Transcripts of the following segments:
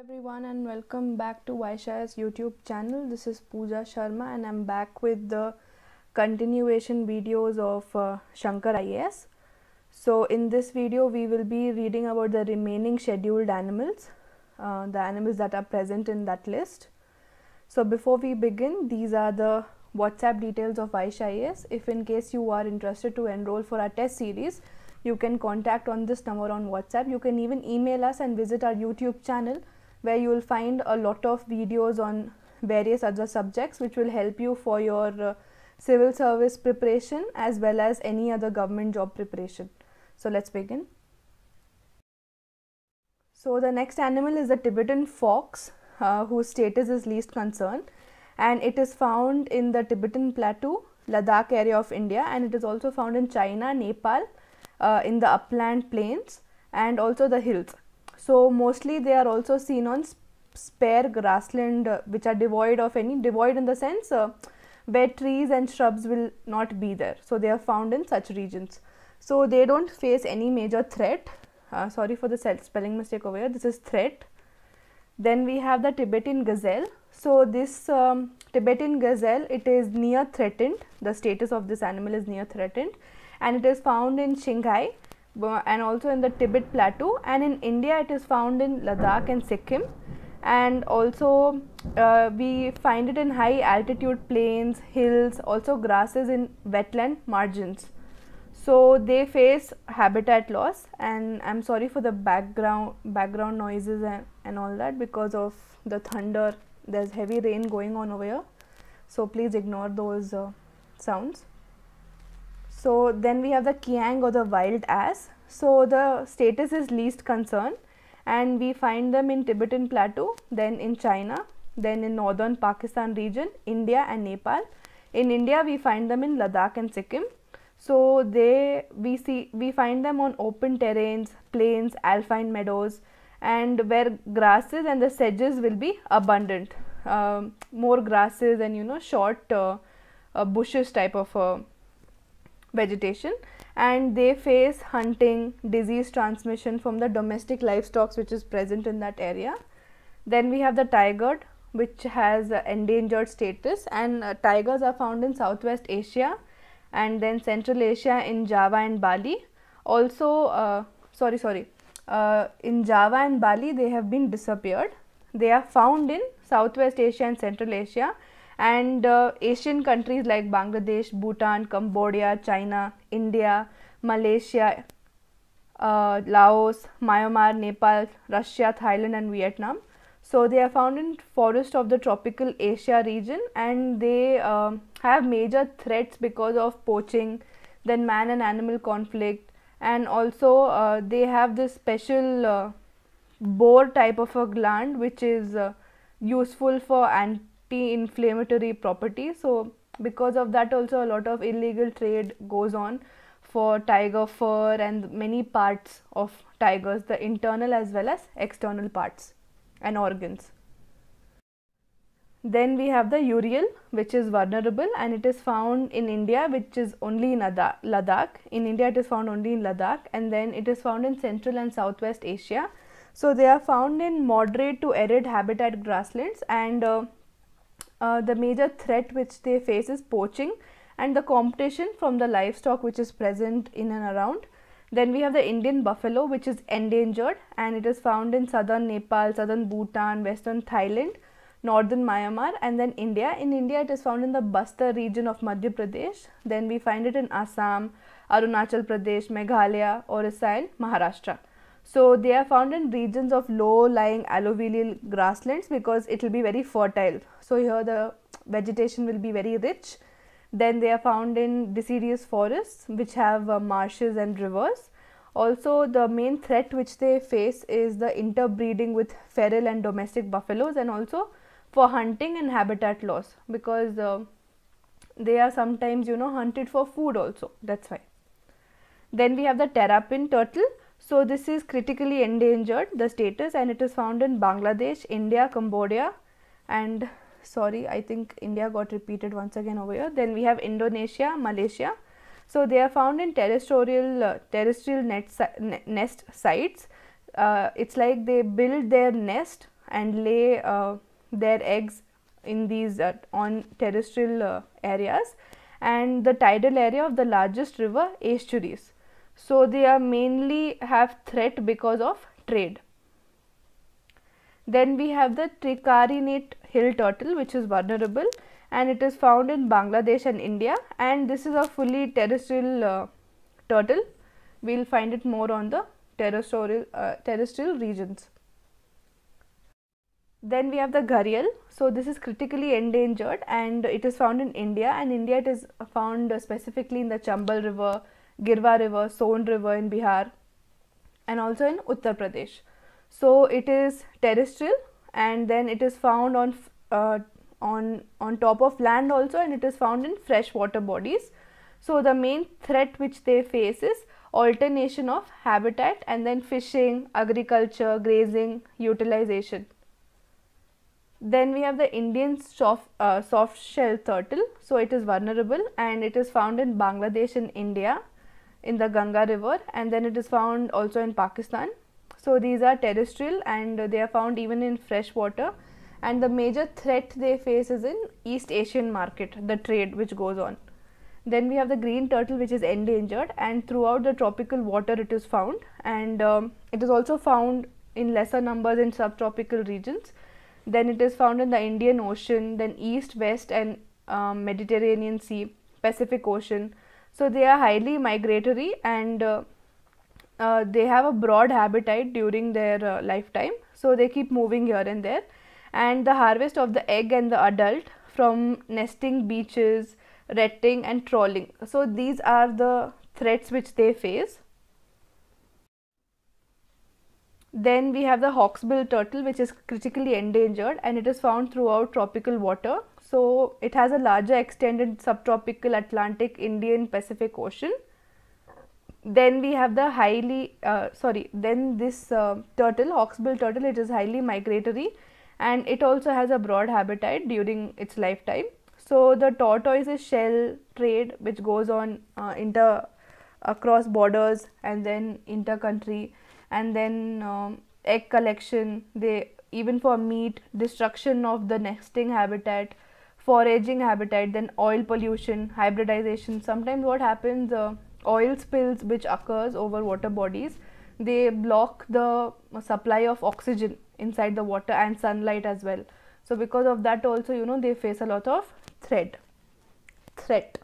everyone and welcome back to Vaishya's YouTube channel. This is Pooja Sharma and I'm back with the continuation videos of uh, Shankar IAS. So in this video we will be reading about the remaining scheduled animals, uh, the animals that are present in that list. So before we begin, these are the WhatsApp details of Vaisha If in case you are interested to enroll for our test series, you can contact on this number on WhatsApp. You can even email us and visit our YouTube channel where you will find a lot of videos on various other subjects which will help you for your uh, civil service preparation as well as any other government job preparation. So let's begin. So the next animal is the Tibetan fox uh, whose status is least concern and it is found in the Tibetan plateau, Ladakh area of India and it is also found in China, Nepal, uh, in the upland plains and also the hills. So mostly they are also seen on spare grassland uh, which are devoid of any devoid in the sense uh, where trees and shrubs will not be there. So they are found in such regions. So they don't face any major threat. Uh, sorry for the spelling mistake over here. This is threat. Then we have the Tibetan gazelle. So this um, Tibetan gazelle, it is near threatened. The status of this animal is near threatened and it is found in Shanghai and also in the Tibet plateau and in India it is found in Ladakh and Sikkim and also uh, we find it in high altitude plains, hills, also grasses in wetland margins. So they face habitat loss and I'm sorry for the background background noises and, and all that because of the thunder there's heavy rain going on over here. So please ignore those uh, sounds. So then we have the Kiang or the wild ass. So the status is least concern and we find them in Tibetan plateau, then in China, then in northern Pakistan region, India and Nepal. In India we find them in Ladakh and Sikkim. So they we see we find them on open terrains, plains, alpine meadows and where grasses and the sedges will be abundant. Um, more grasses and you know short uh, uh, bushes type of uh, vegetation and they face hunting, disease transmission from the domestic livestock which is present in that area. Then we have the tiger which has uh, endangered status and uh, tigers are found in Southwest Asia and then Central Asia in Java and Bali. Also, uh, sorry, sorry, uh, in Java and Bali they have been disappeared. They are found in Southwest Asia and Central Asia and uh, Asian countries like Bangladesh, Bhutan, Cambodia, China, India, Malaysia, uh, Laos, Myanmar, Nepal, Russia, Thailand, and Vietnam. So they are found in forest of the tropical Asia region and they uh, have major threats because of poaching, then man and animal conflict and also uh, they have this special uh, boar type of a gland which is uh, useful for ant anti-inflammatory property so because of that also a lot of illegal trade goes on for tiger fur and many parts of tigers the internal as well as external parts and organs then we have the uriel which is vulnerable and it is found in india which is only in ladakh in india it is found only in ladakh and then it is found in central and southwest asia so they are found in moderate to arid habitat grasslands and uh, uh, the major threat which they face is poaching and the competition from the livestock which is present in and around. Then we have the Indian buffalo which is endangered and it is found in southern Nepal, southern Bhutan, western Thailand, northern Myanmar and then India. In India it is found in the Bastar region of Madhya Pradesh. Then we find it in Assam, Arunachal Pradesh, Meghalaya, Orissa and Maharashtra. So they are found in regions of low-lying alluvial grasslands because it will be very fertile. So here the vegetation will be very rich. Then they are found in deciduous forests which have uh, marshes and rivers. Also the main threat which they face is the interbreeding with feral and domestic buffaloes and also for hunting and habitat loss because uh, they are sometimes you know hunted for food also that's why. Then we have the terrapin turtle so this is critically endangered the status and it is found in Bangladesh, India, Cambodia and sorry I think India got repeated once again over here. Then we have Indonesia, Malaysia. So they are found in terrestrial uh, terrestrial net si nest sites. Uh, it's like they build their nest and lay uh, their eggs in these uh, on terrestrial uh, areas and the tidal area of the largest river estuaries. So, they are mainly have threat because of trade. Then we have the tricarinate hill turtle which is vulnerable and it is found in Bangladesh and India and this is a fully terrestrial uh, turtle. We will find it more on the terrestrial, uh, terrestrial regions. Then we have the gharial. So this is critically endangered and it is found in India and India it is found specifically in the Chambal river, Girwa River, Son River in Bihar, and also in Uttar Pradesh. So it is terrestrial, and then it is found on uh, on on top of land also, and it is found in freshwater bodies. So the main threat which they face is alternation of habitat and then fishing, agriculture, grazing, utilization. Then we have the Indian soft, uh, soft shell turtle. So it is vulnerable and it is found in Bangladesh and India in the Ganga river and then it is found also in Pakistan. So these are terrestrial and they are found even in fresh water and the major threat they face is in East Asian market, the trade which goes on. Then we have the green turtle which is endangered and throughout the tropical water it is found and um, it is also found in lesser numbers in subtropical regions. Then it is found in the Indian Ocean, then East, West and um, Mediterranean Sea, Pacific Ocean, so they are highly migratory and uh, uh, they have a broad habitat during their uh, lifetime. So they keep moving here and there. And the harvest of the egg and the adult from nesting beaches, retting and trawling. So these are the threats which they face. Then we have the hawksbill turtle which is critically endangered and it is found throughout tropical water. So it has a larger extent in subtropical Atlantic, Indian, Pacific Ocean. Then we have the highly, uh, sorry, then this uh, turtle, hawksbill turtle, it is highly migratory and it also has a broad habitat during its lifetime. So the tortoise shell trade which goes on uh, inter across borders and then inter country and then um, egg collection they even for meat destruction of the nesting habitat foraging habitat then oil pollution hybridization sometimes what happens uh, oil spills which occurs over water bodies they block the supply of oxygen inside the water and sunlight as well so because of that also you know they face a lot of threat threat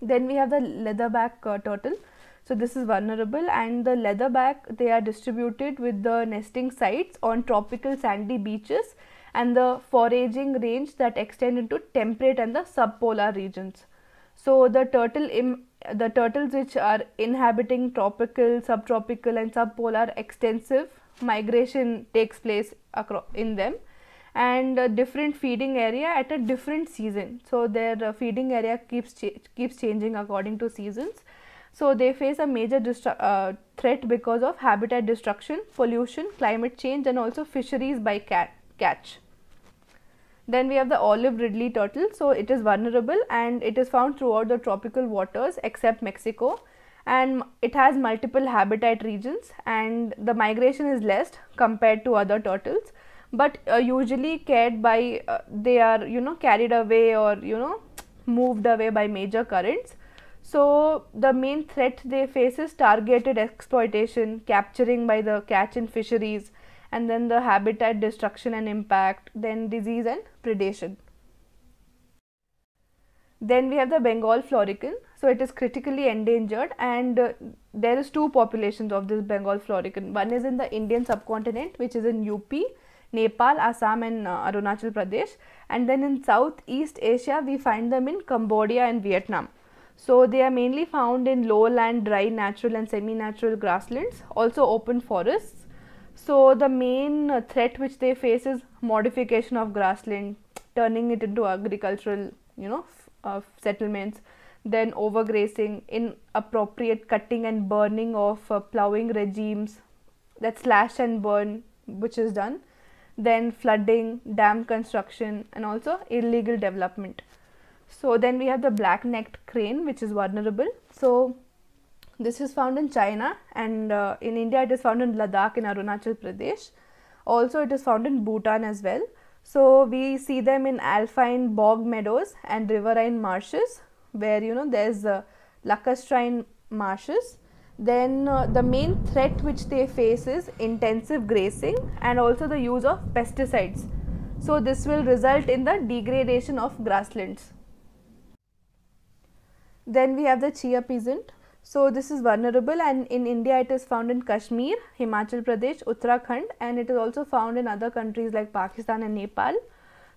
then we have the leatherback uh, turtle so this is vulnerable and the leatherback they are distributed with the nesting sites on tropical sandy beaches and the foraging range that extend into temperate and the subpolar regions. So the turtle the turtles which are inhabiting tropical, subtropical and subpolar extensive migration takes place in them and different feeding area at a different season. So their uh, feeding area keeps cha keeps changing according to seasons so they face a major uh, threat because of habitat destruction, pollution, climate change and also fisheries by catch. Then we have the olive ridley turtle. So it is vulnerable and it is found throughout the tropical waters except Mexico and it has multiple habitat regions and the migration is less compared to other turtles but uh, usually cared by uh, they are you know carried away or you know moved away by major currents so, the main threat they face is targeted exploitation, capturing by the catch and fisheries, and then the habitat destruction and impact, then disease and predation. Then we have the Bengal florican. So, it is critically endangered and uh, there is two populations of this Bengal florican. One is in the Indian subcontinent which is in UP, Nepal, Assam and uh, Arunachal Pradesh and then in Southeast Asia we find them in Cambodia and Vietnam. So they are mainly found in lowland, dry, natural and semi-natural grasslands, also open forests. So the main threat which they face is modification of grassland, turning it into agricultural, you know, uh, settlements, then overgrazing, inappropriate cutting and burning of uh, plowing regimes, that slash and burn which is done, then flooding, dam construction and also illegal development. So then we have the black-necked crane which is vulnerable. So this is found in China and uh, in India it is found in Ladakh in Arunachal Pradesh. Also it is found in Bhutan as well. So we see them in alpine bog meadows and riverine marshes where you know there's uh, lacustrine marshes. Then uh, the main threat which they face is intensive grazing and also the use of pesticides. So this will result in the degradation of grasslands. Then we have the chia peasant. So this is vulnerable and in India it is found in Kashmir, Himachal Pradesh, Uttarakhand and it is also found in other countries like Pakistan and Nepal.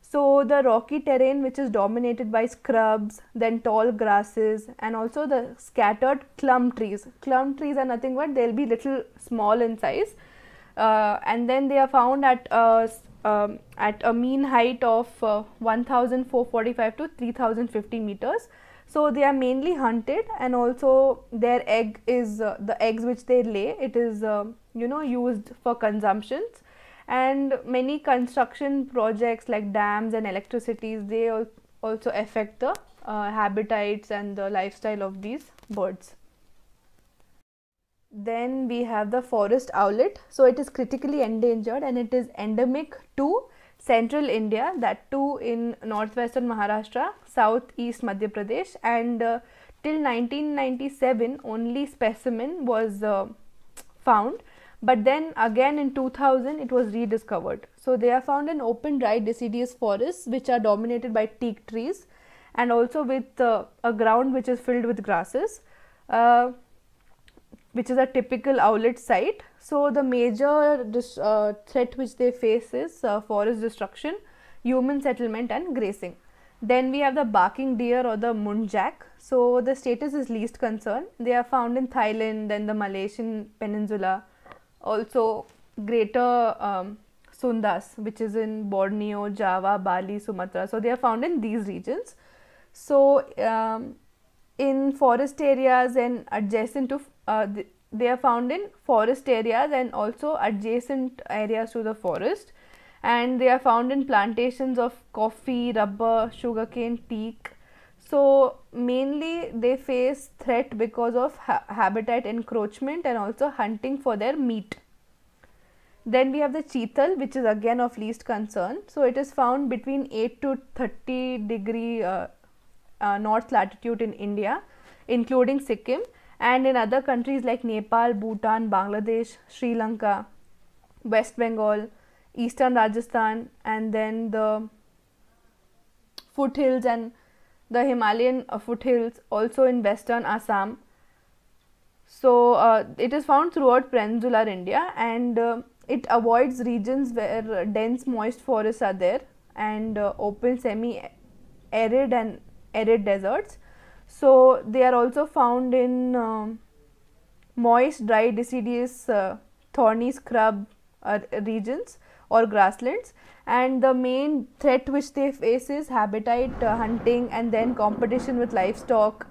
So the rocky terrain which is dominated by scrubs, then tall grasses and also the scattered clump trees. Clump trees are nothing but they'll be little small in size uh, and then they are found at a, uh, um, at a mean height of uh, 1445 to 3050 meters so they are mainly hunted and also their egg is uh, the eggs which they lay it is uh, you know used for consumptions and many construction projects like dams and electricities they al also affect the uh, habitats and the lifestyle of these birds. Then we have the forest owlet. So it is critically endangered and it is endemic to central India that too in northwestern Maharashtra southeast Madhya Pradesh, and uh, till 1997 only specimen was uh, found. But then again in 2000 it was rediscovered. So they are found in open dry deciduous forests which are dominated by teak trees and also with uh, a ground which is filled with grasses uh, which is a typical owlet site. So the major uh, threat which they face is uh, forest destruction, human settlement and grazing. Then we have the barking deer or the muntjac. So the status is least concern. They are found in Thailand and the Malaysian peninsula, also greater um, Sundas, which is in Borneo, Java, Bali, Sumatra. So they are found in these regions. So um, in forest areas and adjacent to uh, they are found in forest areas and also adjacent areas to the forest and they are found in plantations of coffee, rubber, sugarcane, teak. So, mainly they face threat because of ha habitat encroachment and also hunting for their meat. Then we have the cheetal, which is again of least concern. So, it is found between 8 to 30 degree uh, uh, north latitude in India, including Sikkim, and in other countries like Nepal, Bhutan, Bangladesh, Sri Lanka, West Bengal, eastern Rajasthan and then the foothills and the Himalayan uh, foothills also in western Assam. So uh, it is found throughout peninsular India and uh, it avoids regions where dense moist forests are there and uh, open semi arid and arid deserts. So they are also found in uh, moist, dry, deciduous, uh, thorny scrub regions or grasslands and the main threat which they face is habitat uh, hunting and then competition with livestock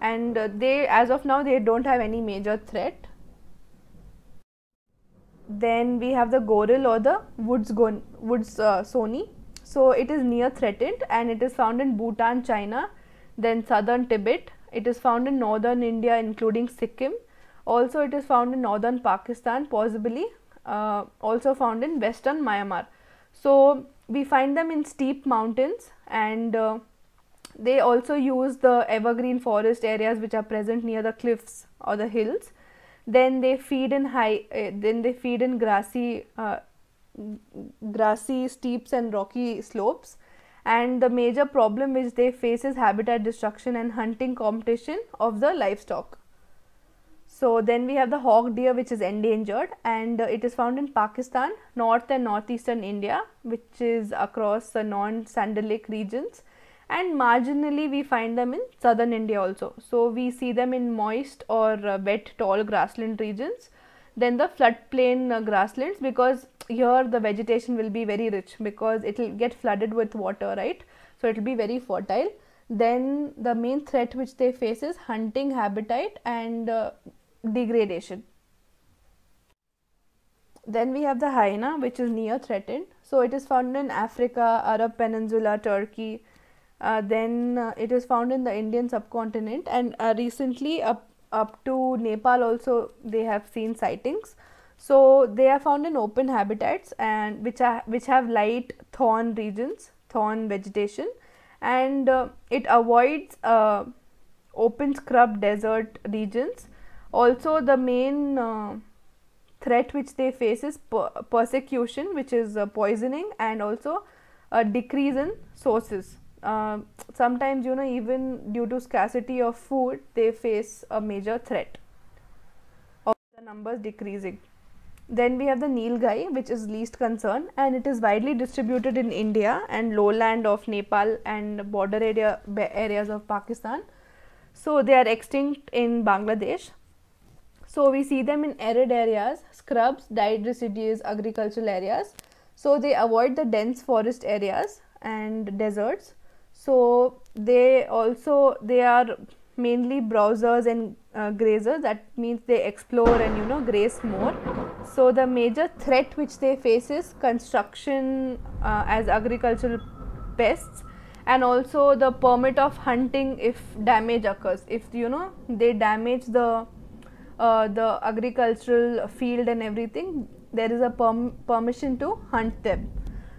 and uh, they as of now they don't have any major threat then we have the goril or the woods gon woods uh, sony so it is near threatened and it is found in bhutan china then southern tibet it is found in northern india including sikkim also it is found in northern pakistan possibly uh, also found in western Myanmar. So we find them in steep mountains and uh, they also use the evergreen forest areas which are present near the cliffs or the hills. Then they feed in high, uh, then they feed in grassy, uh, grassy steeps and rocky slopes. And the major problem which they face is habitat destruction and hunting competition of the livestock. So then we have the hawk deer which is endangered and uh, it is found in Pakistan, north and northeastern India which is across the non-sandalic regions and marginally we find them in southern India also. So we see them in moist or uh, wet tall grassland regions. Then the floodplain uh, grasslands because here the vegetation will be very rich because it will get flooded with water right. So it will be very fertile. Then the main threat which they face is hunting habitat and uh, degradation. Then we have the hyena, which is near threatened. So it is found in Africa, Arab Peninsula, Turkey. Uh, then uh, it is found in the Indian subcontinent, and uh, recently up up to Nepal also they have seen sightings. So they are found in open habitats and which are which have light thorn regions, thorn vegetation, and uh, it avoids uh, open scrub desert regions also the main uh, threat which they face is per persecution which is uh, poisoning and also a decrease in sources uh, sometimes you know even due to scarcity of food they face a major threat of the numbers decreasing then we have the nilgai which is least concern and it is widely distributed in india and lowland of nepal and border area areas of pakistan so they are extinct in bangladesh so we see them in arid areas, scrubs, dyed residues, agricultural areas. So they avoid the dense forest areas and deserts. So they also, they are mainly browsers and uh, grazers that means they explore and you know graze more so the major threat which they face is construction uh, as agricultural pests and also the permit of hunting if damage occurs if you know they damage the uh, the agricultural field and everything, there is a perm permission to hunt them.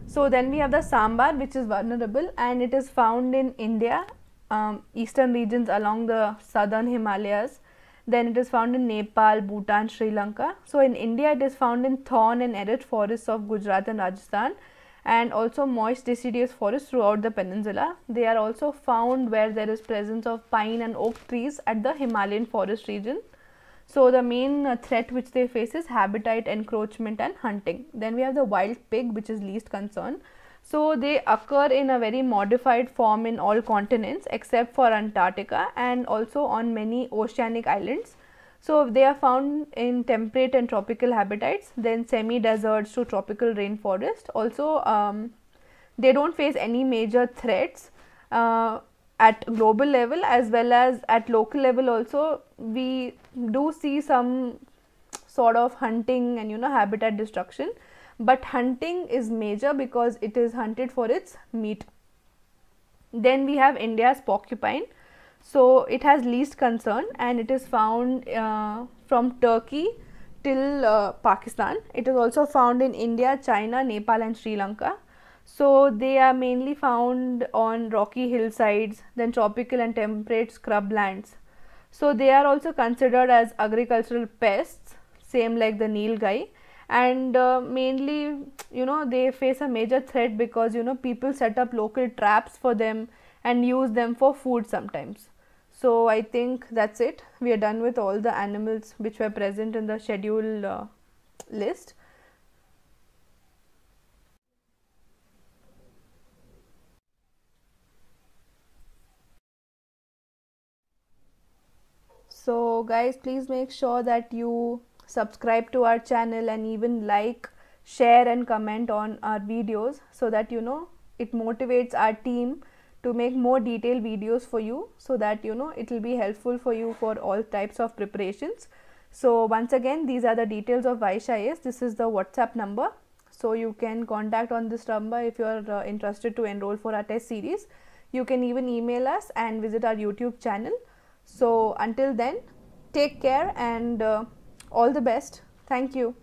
So then we have the sambar which is vulnerable and it is found in India, um, eastern regions along the southern Himalayas. Then it is found in Nepal, Bhutan, Sri Lanka. So in India it is found in thorn and arid forests of Gujarat and Rajasthan and also moist deciduous forests throughout the peninsula. They are also found where there is presence of pine and oak trees at the Himalayan forest region so the main uh, threat which they face is habitat encroachment and hunting. Then we have the wild pig which is least concern. So they occur in a very modified form in all continents except for Antarctica and also on many oceanic islands. So they are found in temperate and tropical habitats, then semi-deserts to tropical rainforest. Also, um, they don't face any major threats. Uh, at global level as well as at local level also we do see some sort of hunting and you know habitat destruction but hunting is major because it is hunted for its meat then we have india's porcupine so it has least concern and it is found uh, from turkey till uh, pakistan it is also found in india china nepal and sri lanka so they are mainly found on rocky hillsides, then tropical and temperate scrublands. So they are also considered as agricultural pests, same like the nilgai. And uh, mainly, you know, they face a major threat because, you know, people set up local traps for them and use them for food sometimes. So I think that's it. We are done with all the animals which were present in the schedule uh, list. so guys please make sure that you subscribe to our channel and even like share and comment on our videos so that you know it motivates our team to make more detailed videos for you so that you know it will be helpful for you for all types of preparations so once again these are the details of Vaisha is this is the whatsapp number so you can contact on this number if you are uh, interested to enroll for our test series you can even email us and visit our youtube channel so, until then take care and uh, all the best. Thank you.